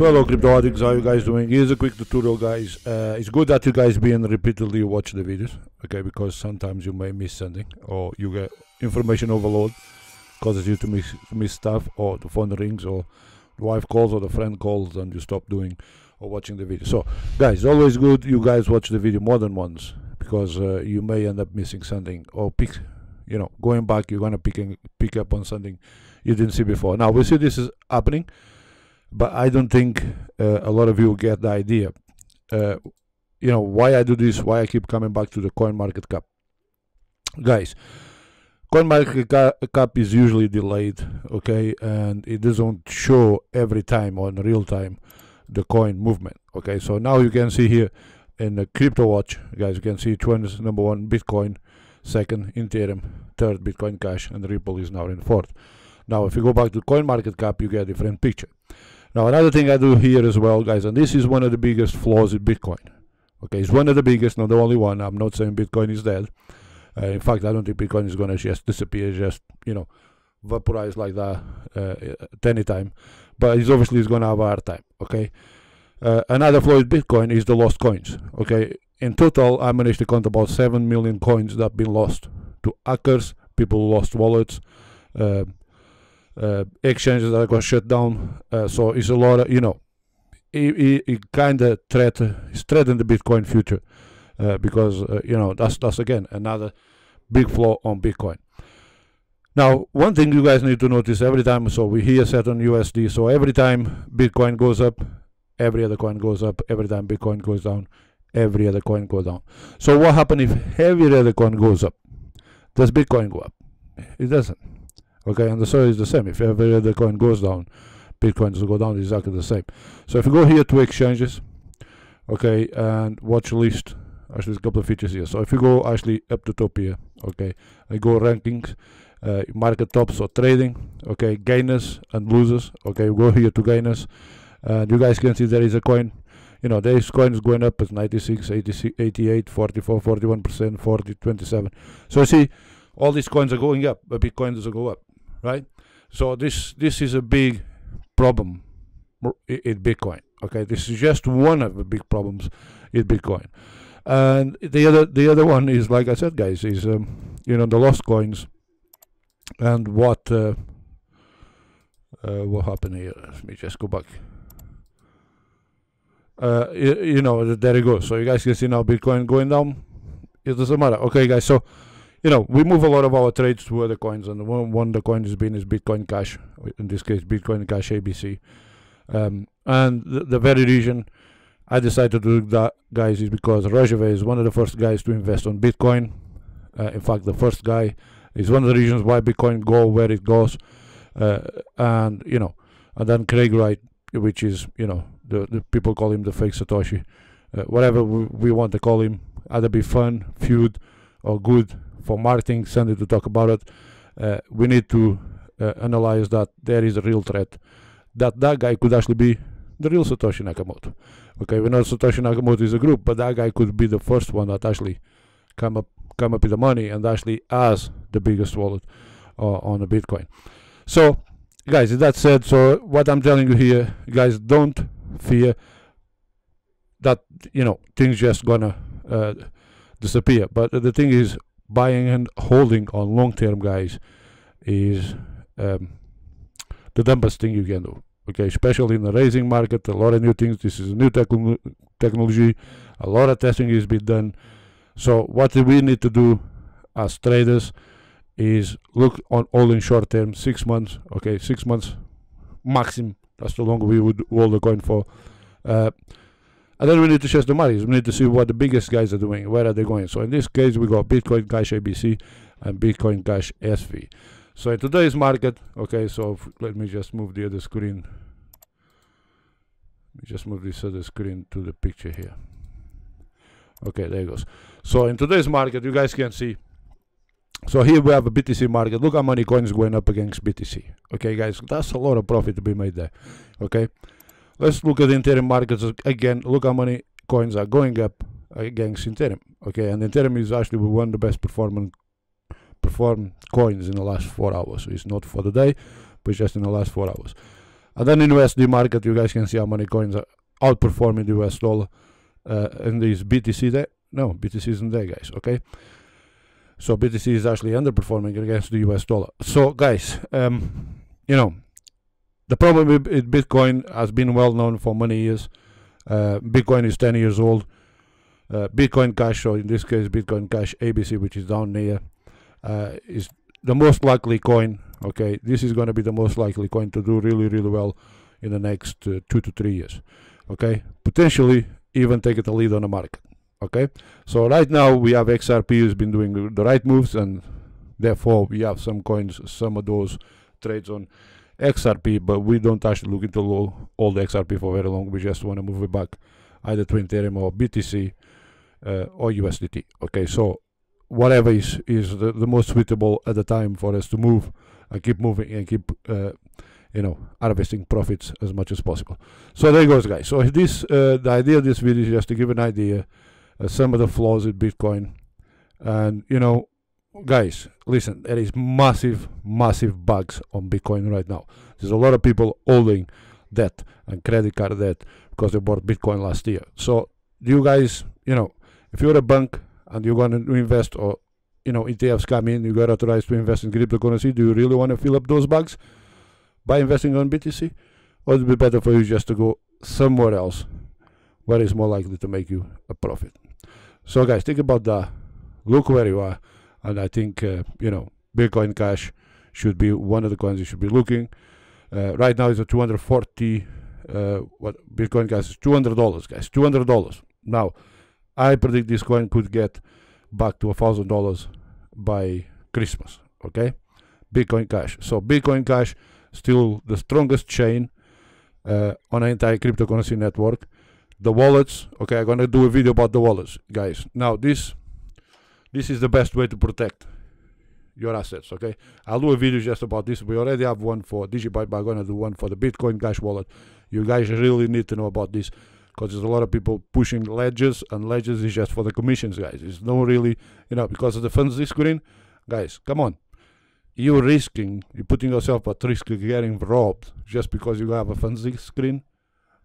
So hello addicts, how you guys doing? Here's a quick tutorial guys. Uh, it's good that you guys being repeatedly watch the videos, okay, because sometimes you may miss something or you get information overload causes you to miss, miss stuff or the phone rings or the wife calls or the friend calls and you stop doing or watching the video. So guys, always good you guys watch the video more than once because uh, you may end up missing something or pick, you know, going back you're gonna pick, and pick up on something you didn't see before. Now we see this is happening but I don't think uh, a lot of you get the idea. Uh, you know why I do this, why I keep coming back to the coin market cap, guys. Coin market cap is usually delayed, okay, and it doesn't show every time on real time the coin movement, okay. So now you can see here in the crypto watch, guys, you can see 20 number one Bitcoin, second Ethereum, third Bitcoin Cash, and Ripple is now in fourth. Now, if you go back to coin market cap, you get a different picture. Now, another thing I do here as well, guys, and this is one of the biggest flaws in Bitcoin. Okay, it's one of the biggest, not the only one. I'm not saying Bitcoin is dead. Uh, in fact, I don't think Bitcoin is going to just disappear, just, you know, vaporize like that uh, at any time. But it's obviously it's going to have a hard time, okay? Uh, another flaw with Bitcoin is the lost coins, okay? In total, I managed to count about 7 million coins that have been lost to hackers, people lost wallets, uh, uh, exchanges that got shut down. Uh, so it's a lot of, you know, it, it, it kind of threat, threatened the Bitcoin future uh, because, uh, you know, that's, that's again another big flaw on Bitcoin. Now, one thing you guys need to notice every time, so we hear set on USD, so every time Bitcoin goes up, every other coin goes up, every time Bitcoin goes down, every other coin goes down. So what happens if every other coin goes up? Does Bitcoin go up? It doesn't. Okay, and the story is the same. If every other coin goes down, Bitcoin will go down exactly the same. So if you go here to exchanges, okay, and watch list, actually there's a couple of features here. So if you go actually up to top here, okay, I go rankings, uh, market tops or trading, okay, gainers and losers, okay, you go here to gainers, and you guys can see there is a coin, you know, there is coins going up at 96, 86, 88, 44, 41%, 40, 27. So see, all these coins are going up, but Bitcoin doesn't go up right? So this this is a big problem in Bitcoin. Okay, this is just one of the big problems in Bitcoin, and the other the other one is like I said, guys, is um, you know the lost coins and what uh, uh, what happened here. Let me just go back. Uh, you, you know, there it goes. So you guys can see now Bitcoin going down. It doesn't matter. Okay, guys. So you know, we move a lot of our trades to other coins, and one, one of the coins been is Bitcoin Cash, in this case, Bitcoin Cash ABC. Um, and the, the, very reason I decided to do that, guys, is because Rajave is one of the first guys to invest on Bitcoin. Uh, in fact, the first guy is one of the reasons why Bitcoin go where it goes. Uh, and, you know, and then Craig Wright, which is, you know, the, the people call him the fake Satoshi. Uh, whatever we, we want to call him, either be fun, feud, or good for marketing, Sandy to talk about it. Uh, we need to uh, analyze that there is a real threat. That that guy could actually be the real Satoshi Nakamoto. Okay, we know Satoshi Nakamoto is a group, but that guy could be the first one that actually come up come up with the money and actually has the biggest wallet uh, on the Bitcoin. So, guys, that said, so what I'm telling you here, guys, don't fear that you know things just gonna uh, disappear. But the thing is, buying and holding on long term guys is um, the dumbest thing you can do okay especially in the raising market a lot of new things this is new technology a lot of testing is being done so what we need to do as traders is look on all in short term six months okay six months maximum that's the long we would hold the coin for uh, and then we need to chase the money. We need to see what the biggest guys are doing. Where are they going? So in this case, we got Bitcoin Cash ABC and Bitcoin Cash SV. So in today's market, okay, so if, let me just move the other screen. Let me just move this other screen to the picture here. Okay, there it goes. So in today's market, you guys can see. So here we have a BTC market. Look how many coins going up against BTC. Okay, guys, that's a lot of profit to be made there. Okay. Let's look at the Ethereum markets again. Look how many coins are going up against Ethereum. Okay, and Ethereum is actually one of the best performing perform coins in the last four hours. So it's not for the day, but just in the last four hours. And then in USD market, you guys can see how many coins are outperforming the US dollar uh, in this BTC day. No, BTC isn't there, guys. Okay. So BTC is actually underperforming against the US dollar. So guys, um, you know, the problem with Bitcoin has been well known for many years. Uh, Bitcoin is 10 years old. Uh, Bitcoin Cash, or in this case, Bitcoin Cash ABC, which is down near, uh, is the most likely coin. Okay, this is going to be the most likely coin to do really, really well in the next uh, two to three years. Okay, potentially even take it a lead on the market. Okay, so right now we have XRP who's been doing the right moves, and therefore we have some coins, some of those trades on XRP, but we don't actually look into all the XRP for very long. We just want to move it back either to Ethereum or BTC uh, or USDT. Okay, so whatever is is the, the most suitable at the time for us to move and keep moving and keep uh, you know harvesting profits as much as possible. So there goes, guys. So this uh, the idea of this video is just to give an idea uh, some of the flaws in Bitcoin, and you know guys, listen, there is massive, massive bugs on Bitcoin right now. There's a lot of people holding debt and credit card debt because they bought Bitcoin last year. So you guys, you know, if you're a bank and you're going to invest or you know ETFs come in, you got authorized to invest in cryptocurrency. Do you really want to fill up those bugs by investing on BTC, or it'd be better for you just to go somewhere else where it's more likely to make you a profit? So guys, think about that. Look where you are and I think, uh, you know, Bitcoin Cash should be one of the coins you should be looking. Uh, right now it's at 240, uh, what Bitcoin Cash is $200, guys, $200. Now, I predict this coin could get back to $1,000 by Christmas, okay? Bitcoin Cash. So Bitcoin Cash still the strongest chain uh, on an entire cryptocurrency network. The wallets, okay, I'm gonna do a video about the wallets, guys. Now this this is the best way to protect your assets. Okay, I'll do a video just about this. We already have one for Digibyte, but I'm gonna do one for the Bitcoin Cash wallet. You guys really need to know about this because there's a lot of people pushing ledgers, and ledgers is just for the commissions, guys. It's no really, you know, because of the funds this green, guys. Come on, you're risking, you're putting yourself at risk of getting robbed just because you have a Ponzi screen,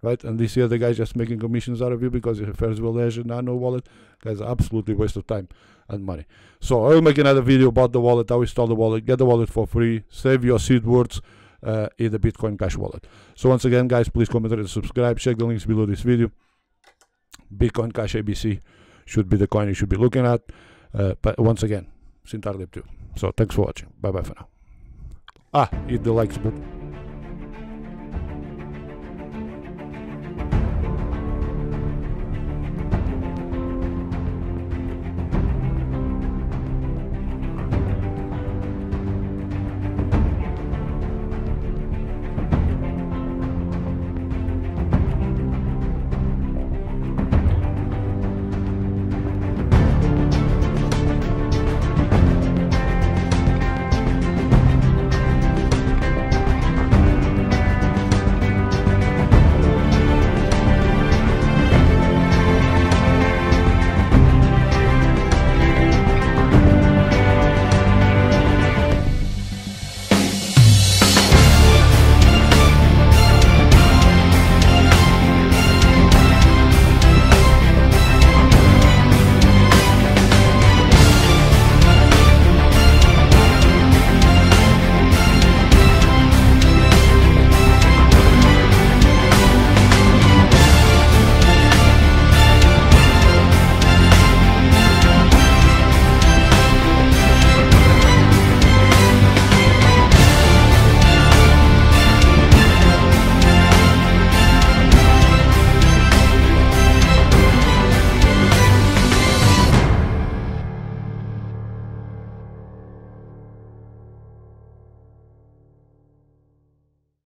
right? And this year the guy's just making commissions out of you because you have Ferris Wheel Ledger, Nano Wallet. Guys, absolutely waste of time and money. So I will make another video about the wallet, how install the wallet, get the wallet for free, save your seed words uh, in the Bitcoin Cash wallet. So once again, guys, please comment and subscribe. Check the links below this video. Bitcoin Cash ABC should be the coin you should be looking at. Uh, but once again, Sintar Lib2. So thanks for watching. Bye bye for now. Ah, hit the likes button.